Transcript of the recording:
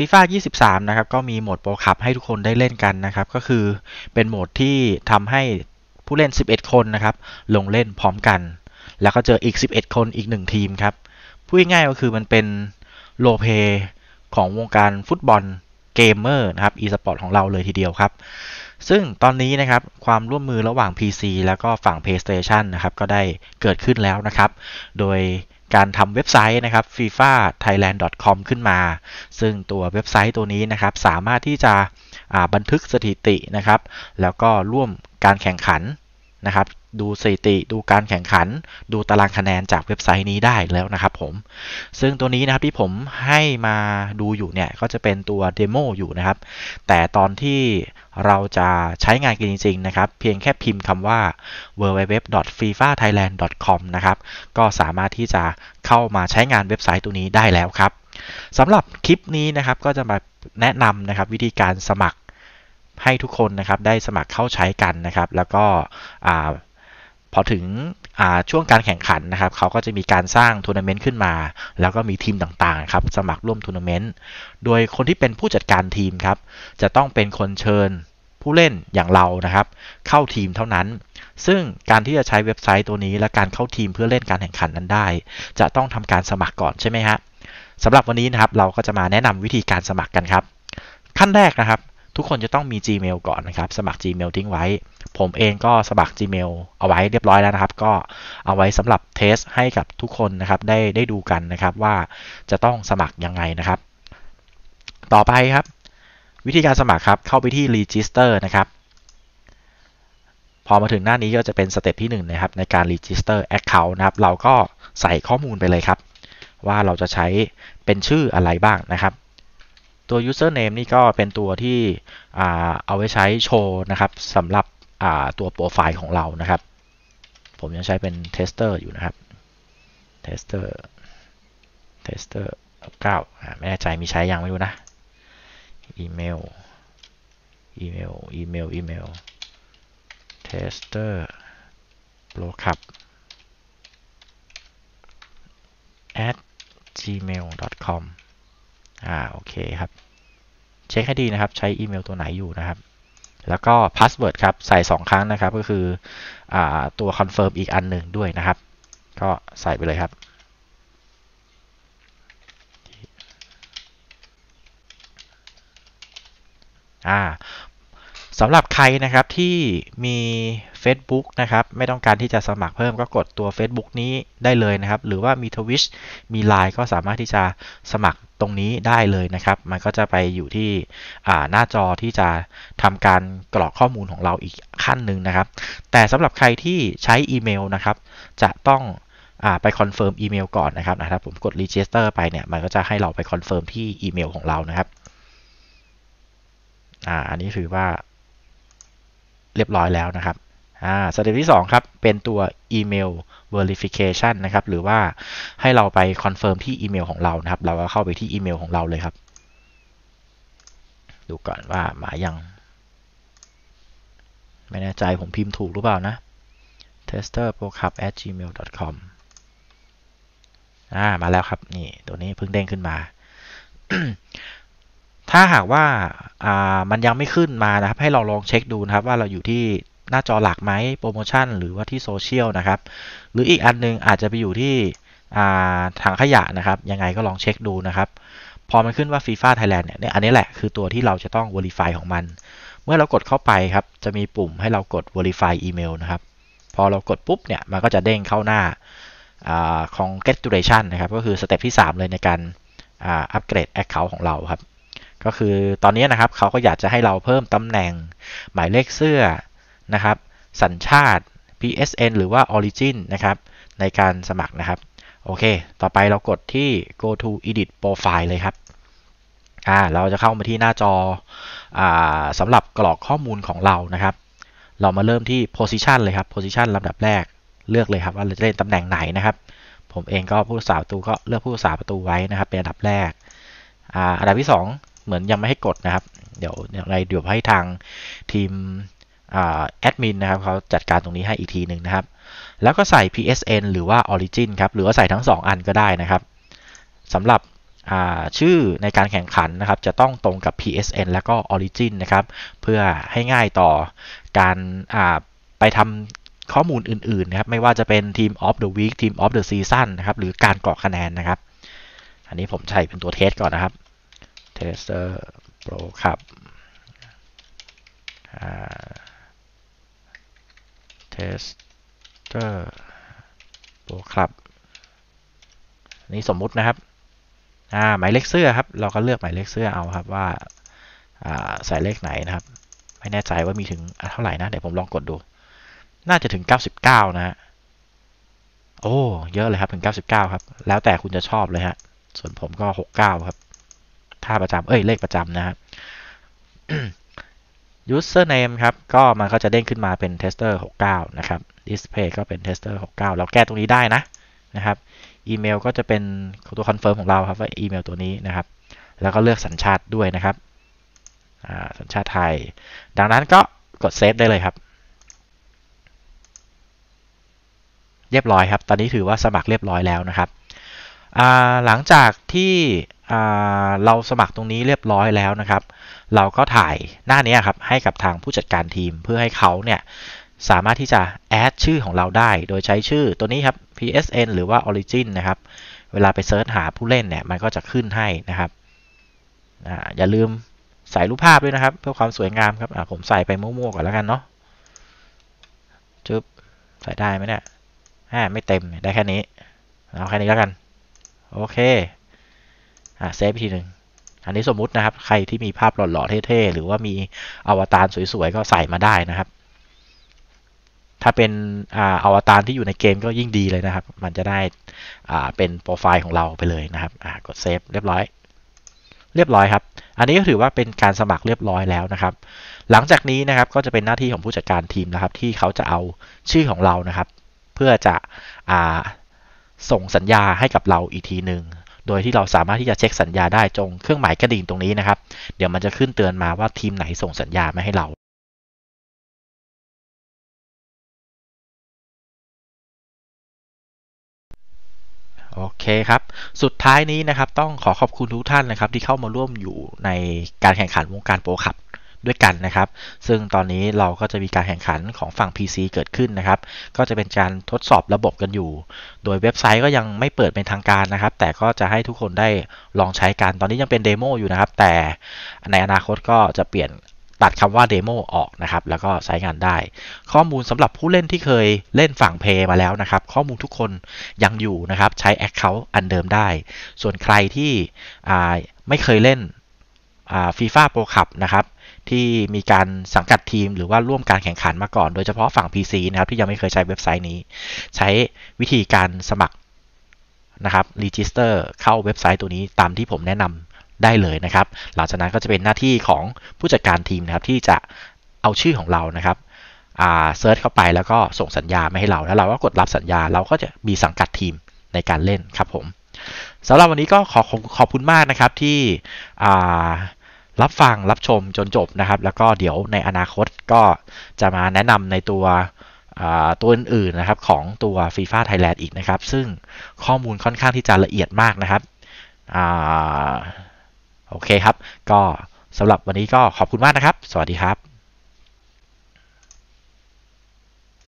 f ีฟ่า23 นะครับ ก็มีโหมดโปรคับให้ทุกคนได้เล่นกันนะครับ ก็คือเป็นโหมดที่ทำให้ผู้เล่น 11 คนนะครับ ลงเล่นพร้อมกัน แล้วก็เจออีก 11 คนอีก1ทีมครับ พูดง่ายก็คือมันเป็นโลเปของวงการฟุตบอลเกมเมอร์นะครับอีสปอร์ตของเราเลยทีเดียวครับ ซึ่งตอนนี้นะครับความร่วมมือระหว่าง PC แล้วก็ฝั่ง PlayStation นะครับ ก็ได้เกิดขึ้นแล้วนะครับ โดยการทำเว็บไซต์นะครับ fifa thailand com ขึ้นมา ซึ่งตัวเว็บไซต์ตัวนี้นะครับ สามารถที่จะบันทึกสถิตินะครับ แล้วก็ร่วมการแข่งขันนะครับดูสถิติดูการแข่งขัน ดูตารางคะแนนจากเว็บไซต์นี้ได้แล้วนะครับผมซึ่งตัวนี้นะครับที่ผมให้มาดูอยู่เนี่ยก็จะเป็นตัวเดโมอยู่นะครับ แต่ตอนที่เราจะใช้งานกันจริง ๆ นะครับเพียงแค่พิมพ์คำว่า www.fifa.thailand.com นะครับก็สามารถที่จะเข้ามาใช้งานเว็บไซต์ตัวนี้ได้แล้วครับสำหรับคลิปนี้นะครับ ก็จะมาแนะนำนะครับวิธีการสมัครให้ทุกคนนะครับ ได้สมัครเข้าใช้กันนะครับ แล้วก็พอถึงช่วงการแข่งขันนะครับเขาก็จะมีการสร้างทัวร์นาเมนต์ขึ้นมา แล้วก็มีทีมต่างๆครับสมัครร่วมทัวร์นาเมนต์โดยคนที่เป็นผู้จัดการทีมครับจะต้องเป็นคนเชิญผู้เล่นอย่างเรานะครับ เข้าทีมเท่านั้น ซึ่งการที่จะใช้เว็บไซต์ตัวนี้ และการเข้าทีมเพื่อเล่นการแข่งขันนั้นได้ จะต้องทำการสมัครก่อนใช่ไหมฮะสำหรับวันนี้นะครับเราก็จะมาแนะนำวิธีการสมัครกันครับ ขั้นแรกนะครับ ทุกคนจะต้องมี Gmail ก่อนนะครับสมัคร Gmail ทิ้งไว้ผมเองก็สมัคร Gmail เอาไว้เรียบร้อยแล้วนะครับ ก็เอาไว้สำหรับเทส ให้กับทุกคนนะครับ ได้ได้ดูกันนะครับว่าจะต้องสมัครยังไงนะครับ ต่อไปครับ วิธีการสมัครครับเข้าไปที่ Register นะครับ พอมาถึงหน้านี้ก็จะเป็นสเต็ปที่ 1 นะครับ ในการ Register Account นะครับ เราก็ใส่ข้อมูลไปเลยครับ ว่าเราจะใช้เป็นชื่ออะไรบ้างนะครับ ตัว username นี่ก็เป็นตัวที่เอาไว้ใช้โชว์นะครับสำหรับตัวโปรไฟล์ของเรานะครับ ผมยังใช้เป็นเทสเตอร์อยู่นะครับเเทส์เทสเตอร์เก้9ไม่แน่ใจมีใช้ยังไม่รู้นะ อีเมล อีเมล อีเมล อีเมลเทสเตอร์โปรคับ at gmail.com อ่าโอเคครับ เช็คให้ดีนะครับ ใช้อีเมลตัวไหนอยู่นะครับแล้วก็พาสเวิร์ดครับใส่ 2 ครั้งนะครับ ก็คืออตัวคอนเฟิร์มอีกอันหนึ่งด้วยนะครับ ก็ใส่ไปเลยครับ อ่าสำหรับใครนะครับที่มี Facebook นะครับไม่ต้องการที่จะสมัครเพิ่มก็กดตัว Facebook นี้ได้เลยนะครับ หรือว่ามี Twitch มี Line ก็สามารถที่จะสมัครตรงนี้ได้เลยนะครับ มันก็จะไปอยู่ที่หน้าจอที่จะทำการกรอกข้อมูลของเราอีกขั้นหนึ่งนะครับ แต่สำหรับใครที่ใช้อีเมลนะครับจะต้องไปคอนเฟิร์มอีเมลก่อนนะครับนะครับผมกด register ไปเนี่ยมันก็จะให้เราไปคอนเฟิร์มที่อีเมลของเรานะครับอ่าอันนี้คือว่าเรียบร้อยแล้วนะครับ อ่าสเต็ปที่2ครับ เป็นตัวอีเมล verification นะครับ หรือว่าให้เราไปคอนเฟิร์มที่อีเมลของเรานะครับ เราก็เข้าไปที่อีเมลของเราเลยครับ ดูก่อนว่ามายัง ไม่แน่ใจผมพิมพ์ถูกหรือเปล่านะ t e s t e r p r o c u p g m a i l c o m อ่า มาแล้วครับ นี่ ตัวนี้เพิ่งเด้งขึ้นมาถ้าหากว่าามันยังไม่ขึ้นมานะครับให้เราลองเช็คดูนะครับว่าเราอยู่ที่หน้าจอหลักไหมโปรโมชั่นหรือว่าที่โซเชียลนะครับ หรืออีกอันนึงอาจจะไปอยู่ที่ถังขยะนะครับยังไงก็ลองเช็คดูนะครับ พอมันขึ้นว่าฟีฟ่าไทยแลนด์เนี่ยอันนี้แหละ คือตัวที่เราจะต้อง Verify ของมัน เมื่อเรากดเข้าไปครับจะมีปุ่มให้เรากด Verify Email นะครับ พอเรากดปุ๊บเนี่ยมันก็จะเด้งเข้าหน้าของ g e t d u a t i o n นะครับก็คือสเต็ปที่3 เลยในการอัปเกรด Account ของเราครับก็คือตอนนี้นะครับเขาก็อยากจะให้เราเพิ่มตำแหน่ง หมายเลขเสื้อนะครับ สัญชาติ PSN หรือว่า Origin นะครับในการสมัครนะครับโอเค ต่อไปเรากดที่ go to edit profile เลยครับอ่าเราจะเข้ามาที่หน้าจออ่าสำหรับกรอกข้อมูลของเรานะครับ เรามาเริ่มที่ position เลยครับ position ลำดับแรกเลือกเลยครับว่าเราจะเล่นตำแหน่งไหนนะครับ ผมเองก็ผู้สาวตูก็เลือกผู้สาวประตูไว้นะครับเป็นอันดับแรกอ่อันดับที่2เหมือนยังไม่ให้กดนะครับ เดี๋ยวอะไรเดี๋ยวให้ทางทีมแอดมินนะครับเขาจัดการตรงนี้ให้อีกทีหนึ่งนะครับ แล้วก็ใส่ PSN หรือว่า Origin ครับ หรือว่าใส่ทั้ง 2 อันก็ได้นะครับสำหรับชื่อในการแข่งขันนะครับ จะต้องตรงกับ PSN แล้วก็ Origin นะครับ เพื่อให้ง่ายต่อการไปทำข้อมูลอื่นๆนะครับไม่ว่าจะเป็น Team of the Week Team of the Season นะครับหรือการกรอกคะแนนนะครับ อันนี้ผมใช้เป็นตัวเทสก่อนนะครับ t e s t e r Pro ครับ Tester Pro ครับ นี่สมมุตินะครับ หมายเลขเสื้อครับ เราก็เลือกหมายเลขเสื้อเอาครับว่าใส่เลขไหนนะครับ ไม่แน่ใจว่ามีถึงเท่าไหร่นะ เดี๋ยวผมลองกดดู น่าจะถึง 99 นะฮะโอ้ เยอะเลยครับถึง 99 ครับ แล้วแต่คุณจะชอบเลยฮะ ส่วนผมก็69ครับาประจำเอ้ยเลขประจำนะครับ username ครับก็มันก็จะเด้งขึ้นมาเป็น tester 69นะครับ display ก็เป็น tester 69เราแก้ตรงนี้ได้นะนะครับอีเมลก็จะเป็นตัวคอนเฟิร์มของเราครับว่าอีเมลตัวนี้นะครับ แล้วก็เลือกสัญชาติด้วยนะครับ สัญชาติไทย ดังนั้นก็กดเซฟได้เลยครับ เรียบร้อยครับ ตอนนี้ถือว่าสมัครเรียบร้อยแล้วนะครับ หลังจากที่เราสมัครตรงนี้เรียบร้อยแล้วนะครับ เราก็ถ่ายหน้านี้ครับ ให้กับทางผู้จัดการทีมเพื่อให้เขาเนี่ย สามารถที่จะแอดชื่อของเราได้ โดยใช้ชื่อตัวนี้ครับ PSN หรือว่า Origin นะครับ เวลาไปเซิร์ชหาผู้เล่นเนี่ย มันก็จะขึ้นให้นะครับ อย่าลืมใส่รูปภาพด้วยนะครับ เพื่อความสวยงามครับผมใส่ไปมั่วๆก่อนแล้วกันเนาะจึ๊บใส่ได้ไหมเนี่ยไม่เต็มได้แค่นี้เอาแค่นี้แล้วกันโอเคอ่าเซฟอีกทีหนึ่งอันนี้สมมุตินะครับใครที่มีภาพหล่อๆเท่ๆหรือว่ามีอวตารสวยๆก็ใส่มาได้นะครับ ถ้าเป็นอ่าอวตารที่อยู่ในเกมก็ยิ่งดีเลยนะครับ มันจะได้อ่าเป็นโปรไฟล์ของเราไปเลยนะครับอ่ากดเซฟเรียบร้อยเรียบร้อยครับ อันนี้ก็ถือว่าเป็นการสมัครเรียบร้อยแล้วนะครับ หลังจากนี้นะครับก็จะเป็นหน้าที่ของผู้จัดการทีมนะครับ ที่เขาจะเอาชื่อของเรานะครับ เพื่อจะอ่าส่งสัญญาให้กับเราอีกทีหนึ่งโดยที่เราสามารถที่จะเช็คสัญญาได้จงเครื่องหมายกระดิ่งตรงนี้นะครับ เดี๋ยวมันจะขึ้นเตือนมาว่าทีมไหนส่งสัญญามาให้เรา โอเคครับ สุดท้ายนี้นะครับต้องขอขอบคุณทุกท่านนะครับที่เข้ามาร่วมอยู่ในการแข่งขันวงการโปรขับด้วยกันนะครับ ซึ่งตอนนี้เราก็จะมีการแข่งขันของฝั่ง PC เกิดขึ้นนะครับ ก็จะเป็นการทดสอบระบบกันอยู่ โดยเว็บไซต์ก็ยังไม่เปิดเป็นทางการนะครับ แต่ก็จะให้ทุกคนได้ลองใช้กันตอนนี้ยังเป็นเดโมอยู่นะครับ แต่ในอนาคตก็จะเปลี่ยนตัดคำว่าเดโมออกนะครับ แล้วก็ใช้งานได้ ข้อมูลสำหรับผู้เล่นที่เคยเล่นฝั่งเพย์มาแล้วนะครับ ข้อมูลทุกคนยังอยู่นะครับ ใช้ Account อันเดิมได้ ส่วนใครที่ไม่เคยเล่นฟีฟ่าโปรคัพนะครับ ที่มีการสังกัดทีมหรือว่าร่วมการแข่งขันมาก่อน โดยเฉพาะฝั่ง PC นะครับที่ยังไม่เคยใช้เว็บไซต์นี้ ใช้วิธีการสมัครนะครับรีจิสเตอร์เข้าเว็บไซต์ตัวนี้ตามที่ผมแนะนำได้เลยนะครับหลังจากนั้นก็จะเป็นหน้าที่ของผู้จัดการทีมนะครับที่จะเอาชื่อของเรานะครับเซิร์ชเข้าไปแล้วก็ส่งสัญญาไม่ให้เรา แล้วเราก็กดรับสัญญาเราก็จะมีสังกัดทีมในการเล่นครับผมสำหรับวันนี้ก็ขอขอบคุณมากนะครับที่รับฟังรับชมจนจบนะครับ แล้วก็เดี๋ยวในอนาคตก็จะมาแนะนำในตัวตัวอื่นๆนะครับของตัว FIFA Thailand อีกนะครับ ซึ่งข้อมูลค่อนข้างที่จะละเอียดมากนะครับอโอเคครับ ก็สำหรับวันนี้ก็ขอบคุณมากนะครับ สวัสดีครับ